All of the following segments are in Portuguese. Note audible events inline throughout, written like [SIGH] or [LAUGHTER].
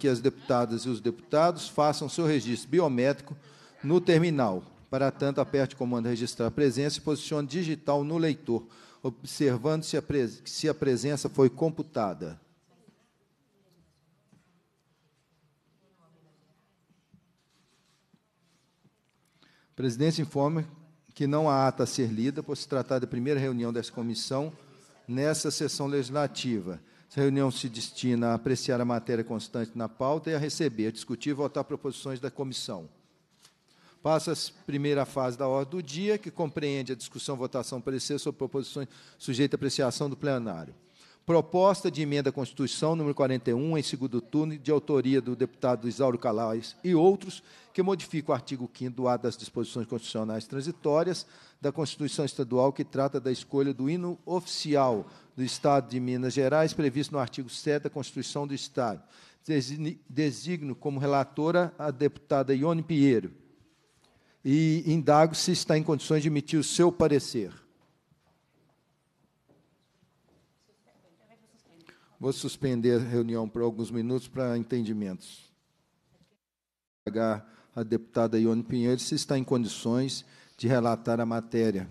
que as deputadas e os deputados façam seu registro biométrico no terminal. Para tanto, aperte o comando registrar a presença e posicione digital no leitor, observando se a, se a presença foi computada. A presidência informa que não há ata a ser lida, por se tratar da primeira reunião dessa comissão nessa sessão legislativa. Essa reunião se destina a apreciar a matéria constante na pauta e a receber, discutir e votar proposições da comissão. Passa a primeira fase da ordem do dia, que compreende a discussão, votação, parecer sobre proposições sujeita à apreciação do plenário. Proposta de emenda à Constituição, número 41, em segundo turno, de autoria do deputado Isauro Calais e outros, que modifica o artigo 5 A das disposições constitucionais transitórias da Constituição Estadual, que trata da escolha do hino oficial do Estado de Minas Gerais, previsto no artigo 7 da Constituição do Estado. Designo como relatora a deputada Ione Pinheiro e indago se está em condições de emitir o seu parecer. Vou suspender a reunião por alguns minutos para entendimentos. A deputada Ione Pinheiro se está em condições de relatar a matéria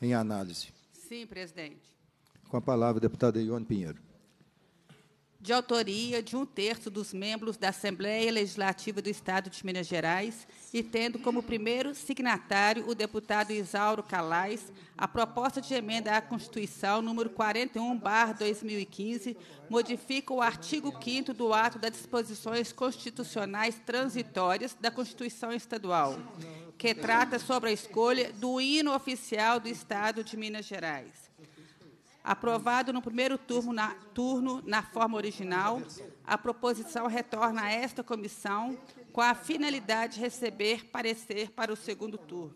em análise. Sim, presidente. Com a palavra, deputada Ione Pinheiro. De autoria de um terço dos membros da Assembleia Legislativa do Estado de Minas Gerais e tendo como primeiro signatário o deputado Isauro Calais, a proposta de emenda à Constituição número 41, 2015, modifica o artigo 5 do ato das disposições constitucionais transitórias da Constituição Estadual, que trata sobre a escolha do hino oficial do Estado de Minas Gerais. Aprovado no primeiro turno na, turno, na forma original, a proposição retorna a esta comissão com a finalidade de receber parecer para o segundo turno.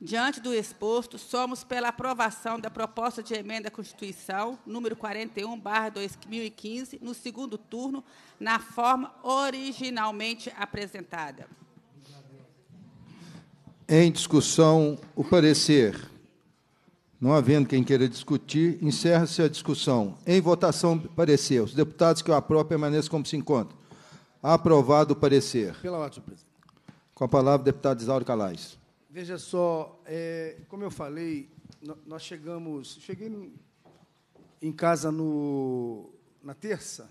Diante do exposto, somos pela aprovação da proposta de emenda à Constituição, número 41, 2015, no segundo turno, na forma originalmente apresentada. Em discussão, o parecer. Não havendo quem queira discutir, encerra-se a discussão. Em votação, parecer. Os deputados que o aprovam permaneçam como se encontram. Aprovado o parecer. Pela ordem, senhor presidente. Com a palavra, deputado Isauro Calais. Veja só, é, como eu falei, nós chegamos. Cheguei em casa no, na terça,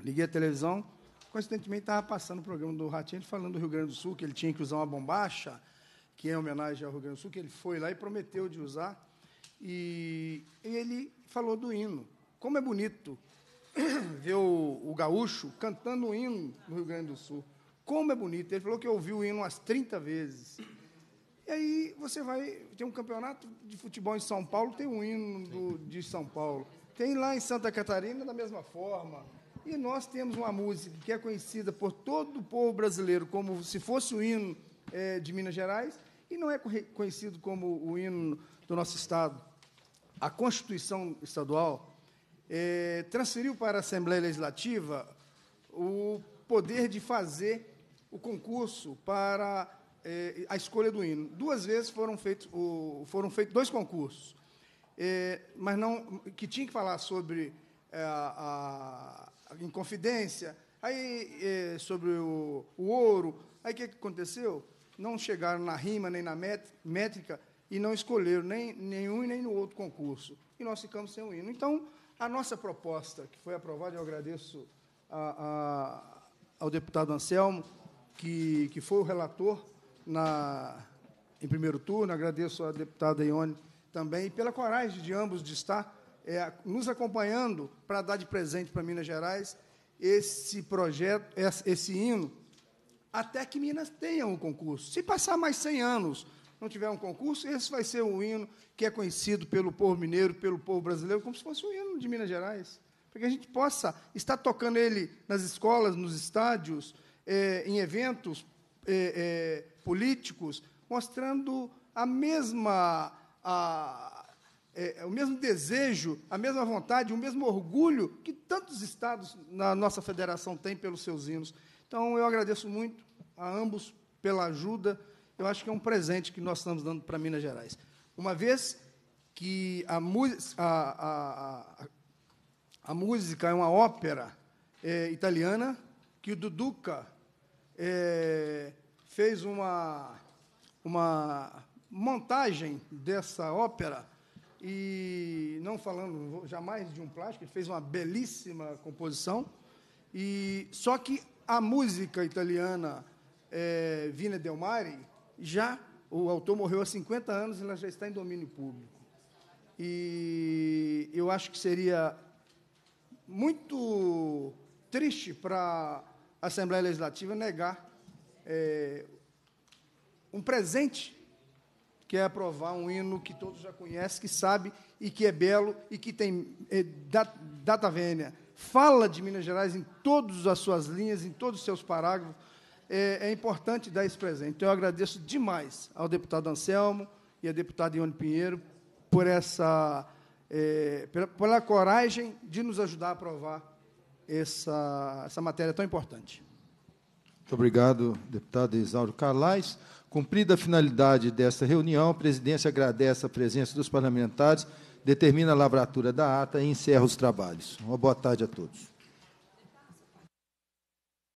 liguei a televisão, coincidentemente estava passando o programa do Ratinho falando do Rio Grande do Sul, que ele tinha que usar uma bombacha que é em homenagem ao Rio Grande do Sul, que ele foi lá e prometeu de usar. E ele falou do hino. Como é bonito [CLEARS THROAT] ver o, o gaúcho cantando o hino no Rio Grande do Sul. Como é bonito. Ele falou que ouviu o hino umas 30 vezes. E aí você vai. Tem um campeonato de futebol em São Paulo, tem um hino do, de São Paulo. Tem lá em Santa Catarina da mesma forma. E nós temos uma música que é conhecida por todo o povo brasileiro como se fosse o hino é, de Minas Gerais, e não é conhecido como o hino do nosso Estado. A Constituição Estadual é, transferiu para a Assembleia Legislativa o poder de fazer o concurso para é, a escolha do hino. Duas vezes foram feitos, o, foram feitos dois concursos, é, mas não que tinha que falar sobre a, a, a Inconfidência, aí sobre o, o ouro. Aí o que aconteceu? não chegaram na rima nem na métrica e não escolheram nem nenhum e nem no outro concurso. E nós ficamos sem o hino. Então, a nossa proposta, que foi aprovada, eu agradeço a, a, ao deputado Anselmo, que, que foi o relator na, em primeiro turno, agradeço à deputada Ione também, e pela coragem de ambos de estar é, nos acompanhando para dar de presente para Minas Gerais esse projeto, esse hino até que Minas tenha um concurso. Se passar mais 100 anos, não tiver um concurso, esse vai ser um hino que é conhecido pelo povo mineiro, pelo povo brasileiro, como se fosse um hino de Minas Gerais. Para que a gente possa estar tocando ele nas escolas, nos estádios, eh, em eventos eh, eh, políticos, mostrando a mesma. A, o mesmo desejo, a mesma vontade, o mesmo orgulho que tantos estados na nossa federação têm pelos seus hinos. Então, eu agradeço muito a ambos pela ajuda. Eu acho que é um presente que nós estamos dando para Minas Gerais. Uma vez que a, a, a, a música é uma ópera é, italiana, que o Duduca é, fez uma, uma montagem dessa ópera e não falando jamais de um plástico, ele fez uma belíssima composição. E só que a música italiana é, Vina Del Mare, já o autor morreu há 50 anos e ela já está em domínio público. E eu acho que seria muito triste para a Assembleia Legislativa negar é, um presente que é aprovar um hino que todos já conhecem, que sabem e que é belo e que tem é, data vênia fala de Minas Gerais em todas as suas linhas, em todos os seus parágrafos. É, é importante dar esse presente. Então, eu agradeço demais ao deputado Anselmo e à deputada Ione Pinheiro por essa é, pela, pela, coragem de nos ajudar a aprovar essa, essa matéria tão importante. Muito obrigado, deputado Isauro Carlais. Cumprida a finalidade desta reunião, a presidência agradece a presença dos parlamentares determina a lavratura da ata e encerra os trabalhos. Uma boa tarde a todos.